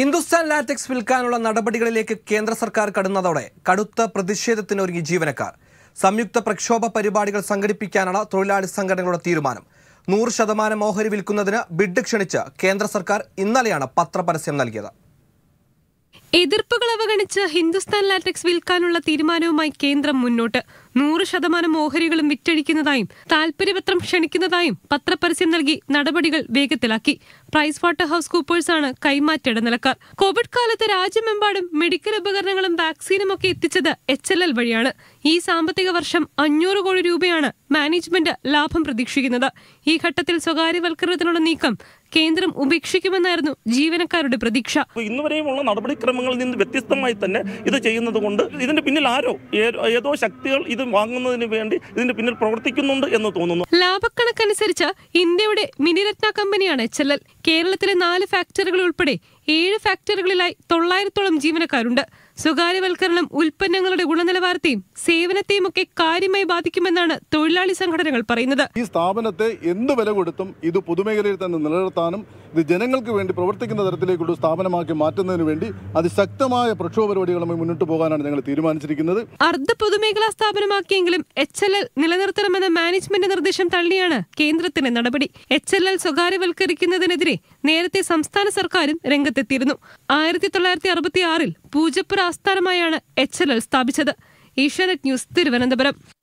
Hindustan latex വിൽക്കാനുള്ള നടപടികളിലേക്ക് കേന്ദ്ര സർക്കാർ കടന്നതോടെ കടുത്ത പ്രതിഷേധത്തിനൊരുങ്ങി ജീവനക്കാർ സംയുക്ത പ്രക്ഷോഭ പരിപാടികൾ സംഘടിപ്പിക്കാനാണ് തൊഴിലാളി സംഘടനകളുടെ തീരുമാനം നൂറ് ശതമാനം ഓഹരി വിൽക്കുന്നതിന് ബിഡ് ക്ഷണിച്ച് കേന്ദ്ര സർക്കാർ ഇന്നലെയാണ് പത്രപരസ്യം നൽകിയത് എതിർപ്പുകൾ അവഗണിച്ച് ഹിന്ദുസ്ഥാൻ ലാറ്റക്സ് വിൽക്കാനുള്ള തീരുമാനവുമായി കേന്ദ്രം മുന്നോട്ട് നൂറ് ശതമാനം ഓഹരികളും വിറ്റഴിക്കുന്നതായും താൽപര്യപത്രം ക്ഷണിക്കുന്നതായും പത്രപരസ്യം നൽകി നടപടികൾ വേഗത്തിലാക്കി പ്രൈസ് വാട്ടർ ഹൗസ് കൂപ്പേഴ്സ് ആണ് കൈമാറ്റ ഇടനിലക്കാർ കോവിഡ് കാലത്ത് രാജ്യമെമ്പാടും മെഡിക്കൽ ഉപകരണങ്ങളും വാക്സിനും ഒക്കെ എത്തിച്ചത് എച്ച് എൽ എൽ വഴിയാണ് ഈ സാമ്പത്തിക വർഷം അഞ്ഞൂറ് കോടി രൂപയാണ് മാനേജ്മെന്റ് ലാഭം പ്രതീക്ഷിക്കുന്നത് ഈ ഘട്ടത്തിൽ സ്വകാര്യവൽക്കരണത്തിനുള്ള നീക്കം കേന്ദ്രം ഉപേക്ഷിക്കുമെന്നായിരുന്നു ജീവനക്കാരുടെ പ്രതീക്ഷ ഇന്നുവരെയുമുള്ള നടപടിക്രമങ്ങളിൽ നിന്ന് വ്യത്യസ്തമായി തന്നെ ഇത് ചെയ്യുന്നത് കൊണ്ട് ഇതിന്റെ പിന്നിൽ ആരോ ഏതോ ശക്തികൾ ഇത് ആനുകൂല്യം വാങ്ങുന്നതിന് വേണ്ടി ഇതിന്റെ പിന്നിൽ പ്രവർത്തിക്കുന്നുണ്ട് എന്ന് തോന്നുന്നു ലാഭക്കണക്കനുസരിച്ച് ഇന്ത്യയുടെ മിനിരത്ന കമ്പനിയാണ് എൽ കേരളത്തിലെ നാല് ഫാക്ടറികൾ ഉൾപ്പെടെ ഏഴ് ഫാക്ടറികളിലായി തൊള്ളായിരത്തോളം ജീവനക്കാരുണ്ട് സ്വകാര്യവൽക്കരണം ഉൽപ്പന്നങ്ങളുടെ ഗുണനിലവാരത്തെയും സേവനത്തെയും ഒക്കെ കാര്യമായി ബാധിക്കുമെന്നാണ് തൊഴിലാളി സംഘടനകൾ പറയുന്നത് ഈ സ്ഥാപനത്തെ എന്ത് വില കൊടുത്തും ഇത് പൊതുമേഖലയിൽ തന്നെ നിലനിർത്താനും ഇത് ജനങ്ങൾക്ക് വേണ്ടി പ്രവർത്തിക്കുന്ന തരത്തിലേക്കുള്ള സ്ഥാപനമാക്കി മാറ്റുന്നതിന് വേണ്ടി അതിശക്തമായ പ്രക്ഷോഭ പരിപാടികളുമായി മുന്നോട്ട് പോകാനാണ് ഞങ്ങൾ തീരുമാനിച്ചിരിക്കുന്നത് അർദ്ധ പൊതുമേഖലാ സ്ഥാപനമാക്കിയെങ്കിലും എച്ച് എൽ എൽ നിലനിർത്തണമെന്ന മാനേജ്മെന്റ് നിർദ്ദേശം തള്ളിയാണ് കേന്ദ്രത്തിന്റെ നടപടി എച്ച് എൽ എൽ സ്വകാര്യവൽക്കരിക്കുന്നതിനെതിരെ നേരത്തെ സംസ്ഥാന സർക്കാരും രംഗത്തെത്തിയിരുന്നു ആയിരത്തി തൊള്ളായിരത്തി അറുപത്തി ആറിൽ പൂജപ്പുര ആസ്ഥാനമായാണ് എച്ച് എൽ എൽ സ്ഥാപിച്ചത് ഏഷ്യാനെറ്റ് ന്യൂസ് തിരുവനന്തപുരം